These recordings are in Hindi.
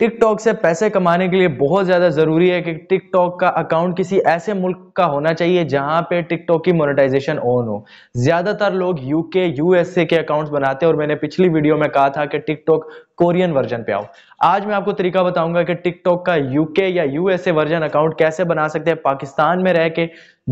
टिकटॉक से पैसे कमाने के लिए बहुत ज़्यादा ज़रूरी है कि टिकटॉक का अकाउंट किसी ऐसे मुल्क का होना चाहिए जहां पे टिकटॉक की मोनेटाइजेशन ऑन हो ज़्यादातर लोग यूके यूएसए के अकाउंट्स बनाते हैं और मैंने पिछली वीडियो में कहा था कि टिकटॉक कोरियन वर्जन पे आओ आज मैं आपको तरीका बताऊंगा कि टिकटॉक का यूके या यूएसए वर्जन अकाउंट कैसे बना सकते हैं पाकिस्तान में रह के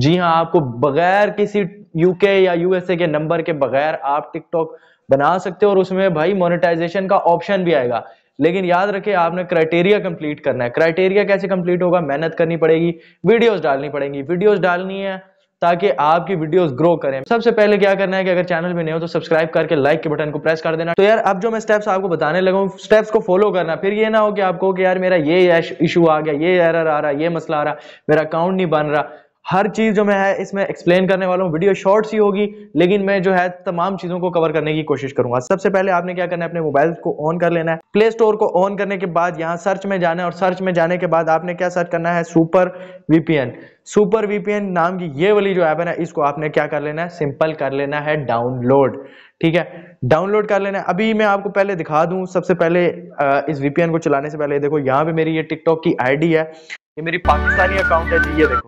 जी हाँ आपको बगैर किसी यूके या यूएसए के नंबर के बगैर आप टिकटॉक बना सकते हो और उसमें भाई मोनेटाइजेशन का ऑप्शन भी आएगा लेकिन याद रखें आपने क्राइटेरिया कंप्लीट करना है क्राइटेरिया कैसे कंप्लीट होगा मेहनत करनी पड़ेगी वीडियोस डालनी पड़ेंगी वीडियोस डालनी है ताकि आपकी वीडियोस ग्रो करें सबसे पहले क्या करना है कि अगर चैनल में नहीं हो तो सब्सक्राइब करके लाइक के बटन को प्रेस कर देना तो यार अब जो मैं स्टेप्स आपको बताने लगा हूँ स्टेप्स को फॉलो करना फिर ये ना हो कि आपको कि यार मेरा ये इशू आ गया ये एरर आ रहा ये मसला आ रहा मेरा अकाउंट नहीं बन रहा हर चीज़ जो मैं है इसमें एक्सप्लेन करने वाला हूँ वीडियो शॉर्ट सी होगी लेकिन मैं जो है तमाम चीज़ों को कवर करने की कोशिश करूंगा सबसे पहले आपने क्या करना है अपने मोबाइल को ऑन कर लेना है प्ले स्टोर को ऑन करने के बाद यहाँ सर्च में जाना है और सर्च में जाने के बाद आपने क्या सर्च करना है सुपर वीपीएन सुपर वीपीएन नाम की ये वाली जो ऐप है ना इसको आपने क्या कर लेना है सिंपल कर लेना है डाउनलोड ठीक है डाउनलोड कर लेना है अभी मैं आपको पहले दिखा दूं सबसे पहले इस वीपीएन को चलाने से पहले देखो यहाँ पे मेरी ये टिकटॉक की आईडी है ये मेरी पाकिस्तानी अकाउंट है जी ये देखो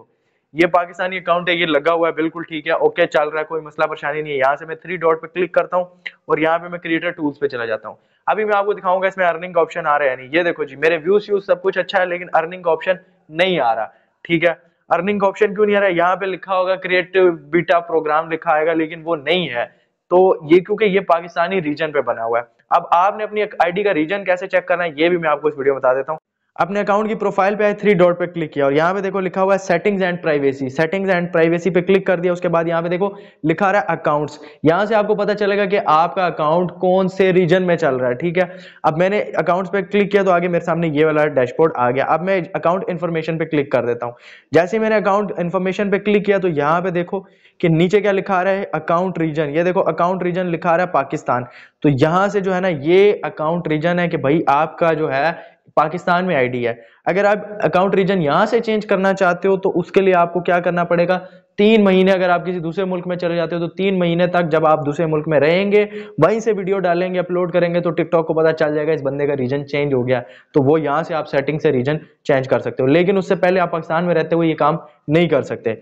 ये पाकिस्तानी अकाउंट है ये लगा हुआ है बिल्कुल ठीक है ओके चल रहा है कोई मसला परेशानी नहीं है यहाँ से मैं थ्री डॉट पे क्लिक करता हूँ और यहाँ पे मैं क्रिएटर टूल्स पे चला जाता हूँ अभी मैं आपको दिखाऊंगा इसमें अर्निंग का ऑप्शन आ रहा है नहीं ये देखो जी मेरे व्यूज व्यूज सब कुछ अच्छा है लेकिन अर्निंग का ऑप्शन नहीं आ रहा ठीक है अर्निंग का ऑप्शन क्यों नहीं आ रहा है यहाँ पे लिखा होगा क्रिएटिव बीटा प्रोग्राम लिखा आएगा लेकिन वो नहीं है तो ये क्योंकि ये पाकिस्तानी रीजन पे बना हुआ है अब आपने अपनी आईडी का रीजन कैसे चेक करना है ये भी मैं आपको इस वीडियो में बता देता हूँ अपने अकाउंट की प्रोफाइल पे आए थ्री डॉट पे क्लिक किया और यहाँ पे देखो लिखा हुआ है settings and privacy settings and privacy पे क्लिक कर दिया उसके बाद यहाँ पे देखो लिखा रहा है अकाउंट्स यहाँ से आपको पता चलेगा कि आपका अकाउंट कौन से रीजन में चल रहा है ठीक है अब मैंने अकाउंट्स पे क्लिक किया तो आगे मेरे सामने ये वाला डैशबोर्ड आ गया अब मैं अकाउंट इन्फॉर्मेशन पे क्लिक कर देता हूँ जैसे मैंने अकाउंट इन्फॉर्मेशन पे क्लिक किया तो यहाँ पे देखो कि नीचे क्या लिखा रहा है अकाउंट रीजन ये देखो अकाउंट रीजन लिखा रहा है पाकिस्तान तो यहां से जो है ना ये अकाउंट रीजन है कि भाई आपका जो है पाकिस्तान में आईडी है अगर आप अकाउंट रीजन यहां से चेंज करना चाहते हो तो उसके लिए आपको क्या करना पड़ेगा तीन महीने अगर आप किसी दूसरे मुल्क में चले जाते हो तो तीन महीने तक जब आप दूसरे मुल्क में रहेंगे वहीं से वीडियो डालेंगे अपलोड करेंगे तो टिकटॉक को पता चल जाएगा इस बंदे का रीजन चेंज हो गया तो वो यहां से आप सेटिंग से रीजन चेंज कर सकते हो लेकिन उससे पहले आप पाकिस्तान में रहते हुए ये काम नहीं कर सकते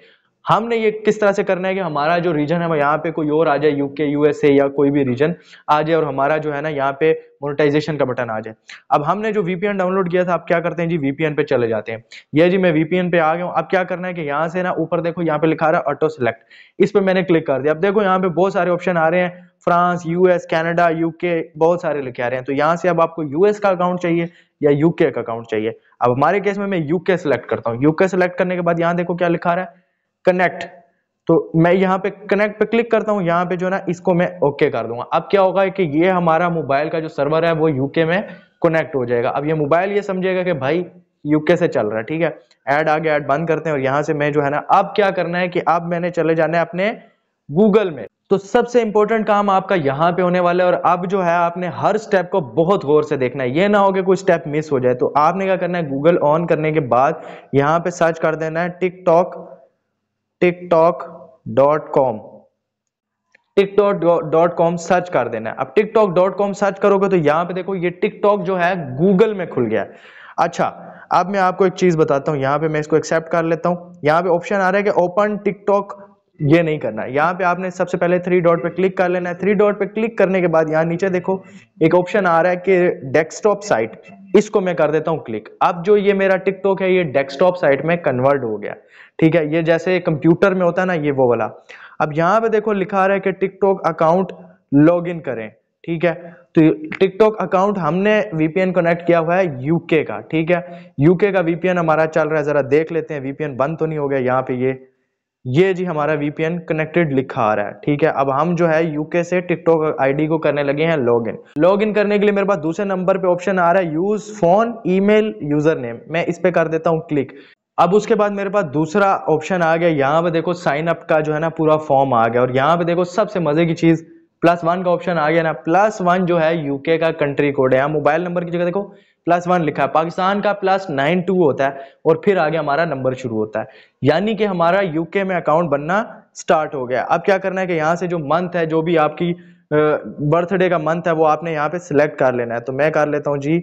हमने ये किस तरह से करना है कि हमारा जो रीजन है वो यहाँ पे कोई और आ जाए यूके यूएसए या कोई भी रीजन आ जाए और हमारा जो है ना यहाँ पे मोनेटाइजेशन का बटन आ जाए अब हमने जो वीपीएन डाउनलोड किया था आप क्या करते हैं जी वीपीएन पे चले जाते हैं ये जी मैं वीपीएन पे आ गया हूँ अब क्या करना है कि यहाँ से ना ऊपर देखो यहाँ पे लिखा रहा है ऑटो सिलेक्ट इस पर मैंने क्लिक कर दिया अब देखो यहाँ पे बहुत सारे ऑप्शन आ रहे हैं फ्रांस यूएस कैनेडा यूके बहुत सारे लिखे आ रहे हैं तो यहाँ से अब आपको यूएस का अकाउंट चाहिए या यूके का अकाउंट चाहिए अब हमारे केस में मैं यूके सेलेक्ट करता हूँ यूके सेलेक्ट करने के बाद यहाँ देखो क्या लिखा रहा है कनेक्ट तो मैं यहाँ पे कनेक्ट पे क्लिक करता हूँ यहाँ पे जो ना इसको मैं ओके कर दूंगा अब क्या होगा कि ये हमारा मोबाइल का जो सर्वर है वो यूके में कनेक्ट हो जाएगा अब ये मोबाइल ये समझेगा कि भाई यूके से चल रहा है ठीक है ऐड आगे ऐड बंद करते हैं और यहाँ से मैं जो है ना अब क्या करना है कि अब मैंने चले जाना है अपने गूगल में तो सबसे इंपॉर्टेंट काम आपका यहाँ पे होने वाला है और अब जो है आपने हर स्टेप को बहुत गौर से देखना है ये ना हो कि कोई स्टेप मिस हो जाए तो आपने क्या करना है गूगल ऑन करने के बाद यहाँ पे सर्च कर देना है TikTok TikTok dot com TikTok dot com search कर देना है अब टिकटॉक डॉट कॉम सर्च करोगे तो यहाँ पे देखो ये टिकटॉक जो है गूगल में खुल गया है अच्छा अब मैं आपको एक चीज बताता हूं यहाँ पे मैं इसको एक्सेप्ट कर लेता हूं यहाँ पे ऑप्शन आ रहा है कि ओपन टिकटॉक ये नहीं करना है यहाँ पे आपने सबसे पहले थ्री डॉट पे क्लिक कर लेना है थ्री डॉट पे क्लिक करने के बाद यहाँ नीचे देखो एक ऑप्शन आ रहा है कि डेस्कटॉप साइट इसको मैं कर देता हूं क्लिक अब जो ये मेरा टिकटॉक है ये डेस्कटॉप साइट में कन्वर्ट हो गया ठीक है ये जैसे कंप्यूटर में होता है ना ये वो वाला अब यहां पे देखो लिखा रहा है कि टिकटॉक अकाउंट लॉग इन करें ठीक है तो टिकटॉक अकाउंट हमने वीपीएन कनेक्ट किया हुआ है यूके का ठीक है यूके का वीपीएन हमारा चल रहा है जरा देख लेते हैं वीपीएन बंद तो नहीं हो गया यहाँ पे ये ये जी हमारा वीपीएन कनेक्टेड लिखा आ रहा है ठीक है अब हम जो है यूके से टिकटॉक आईडी को करने लगे हैं लॉगिन लॉगिन करने के लिए मेरे पास दूसरे नंबर पे ऑप्शन आ रहा है use phone email user name मैं इस पे कर देता हूँ क्लिक अब उसके बाद मेरे पास दूसरा ऑप्शन आ गया यहाँ पे देखो साइन अप का जो है ना पूरा फॉर्म आ गया और यहाँ पे देखो सबसे मजे की चीज प्लस वन का ऑप्शन आ गया ना प्लस वन जो है यूके का कंट्री कोड है मोबाइल नंबर की जगह देखो प्लस वन लिखा है पाकिस्तान का प्लस नाइन टू होता है और फिर आगे हमारा नंबर शुरू होता है यानी कि हमारा यूके में अकाउंट बनना स्टार्ट हो गया अब क्या करना है कि यहाँ से जो मंथ है जो भी आपकी बर्थडे का मंथ है वो आपने यहाँ पे सिलेक्ट कर लेना है तो मैं कर लेता हूँ जी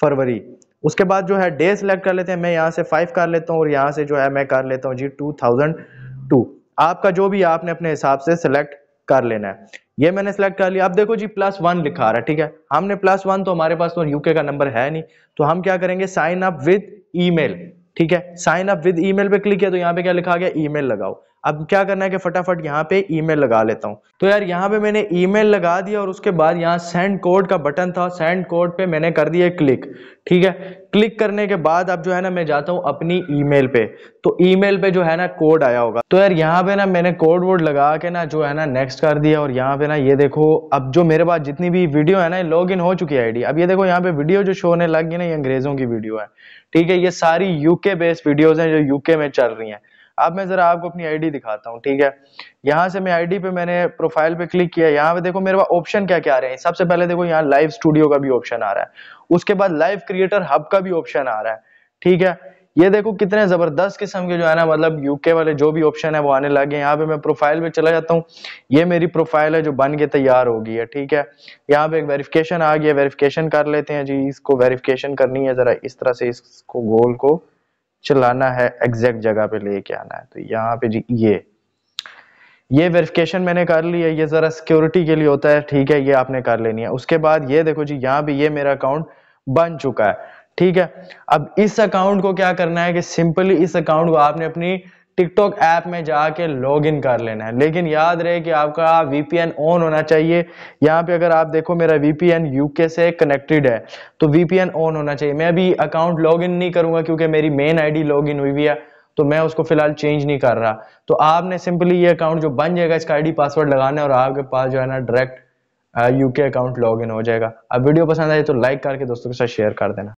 फरवरी उसके बाद जो है डे सिलेक्ट कर लेते हैं मैं यहाँ से फाइव कर लेता हूँ और यहाँ से जो है मैं कर लेता हूँ जी टू थाउजेंड टू आपका जो भी आपने अपने हिसाब से सिलेक्ट कर लेना है ये मैंने सेलेक्ट कर लिया अब देखो जी प्लस वन लिखा रहा है ठीक है हमने प्लस वन तो हमारे पास तो यूके का नंबर है नहीं तो हम क्या करेंगे साइन अप विद ईमेल ठीक है साइन अप विद ईमेल पे क्लिक किया तो यहाँ पे क्या लिखा गया ईमेल लगाओ अब क्या करना है कि फटाफट यहाँ पे ईमेल लगा लेता हूँ तो यार यहाँ पे मैंने ईमेल लगा दिया और उसके बाद यहाँ सेंड कोड का बटन था सेंड कोड पे मैंने कर दिया क्लिक ठीक है क्लिक करने के बाद अब जो है ना मैं जाता हूँ अपनी ईमेल पे तो ईमेल पे जो है ना कोड आया होगा तो यार यहाँ पे ना मैंने कोड वोड लगा के ना जो है ना नेक्स्ट कर दिया और यहाँ पे ना ये देखो अब जो मेरे पास जितनी भी वीडियो है ना लॉग इन हो चुकी है आई अब ये देखो यहाँ पे वीडियो जो शो होने लग गई ना ये अंग्रेजों की वीडियो है ठीक है ये सारी यूके बेस्ड वीडियोज हैं जो यूके में चल रही हैं अब मैं जरा आपको अपनी आईडी दिखाता हूँ ठीक है यहाँ से मैं आईडी पे मैंने प्रोफाइल पे क्लिक किया यहाँ पे देखो मेरे पास ऑप्शन क्या क्या आ रहे हैं सबसे पहले देखो यहाँ लाइव स्टूडियो का भी ऑप्शन आ रहा है उसके बाद लाइव क्रिएटर हब का भी ऑप्शन आ रहा है ठीक है ये देखो कितने जबरदस्त किस्म के जो है ना मतलब यूके वाले जो भी ऑप्शन है वो आने लगे यहाँ पे मैं प्रोफाइल पे चला जाता हूँ ये मेरी प्रोफाइल है जो बन के तैयार हो गई है ठीक है यहाँ पे एक वेरिफिकेशन आ गया वेरिफिकेशन कर लेते हैं जी इसको वेरिफिकेशन करनी है जरा इस तरह से इसको गोल को चलाना है एग्जैक्ट जगह पे लेके आना है तो यहाँ पे जी ये ये वेरिफिकेशन मैंने कर ली है ये ज़रा सिक्योरिटी के लिए होता है ठीक है ये आपने कर लेनी है उसके बाद ये देखो जी यहाँ भी ये मेरा अकाउंट बन चुका है ठीक है अब इस अकाउंट को क्या करना है कि सिंपली इस अकाउंट को आपने अपनी टिकटॉक ऐप में जाके लॉगिन कर लेना है लेकिन याद रहे कि आपका वीपीएन ऑन होना चाहिए यहाँ पे अगर आप देखो मेरा वीपीएन यूके से कनेक्टेड है तो वीपीएन ऑन होना चाहिए मैं अभी अकाउंट लॉगिन नहीं करूँगा क्योंकि मेरी मेन आईडी लॉगिन हुई हुई है तो मैं उसको फिलहाल चेंज नहीं कर रहा तो आपने सिंपली ये अकाउंट जो बन जाएगा इसका डी पासवर्ड लगाना है और आपके पास जो है ना डायरेक्ट यूके अकाउंट इन हो जाएगा अब वीडियो पसंद आए तो लाइक करके दोस्तों के साथ शेयर कर देना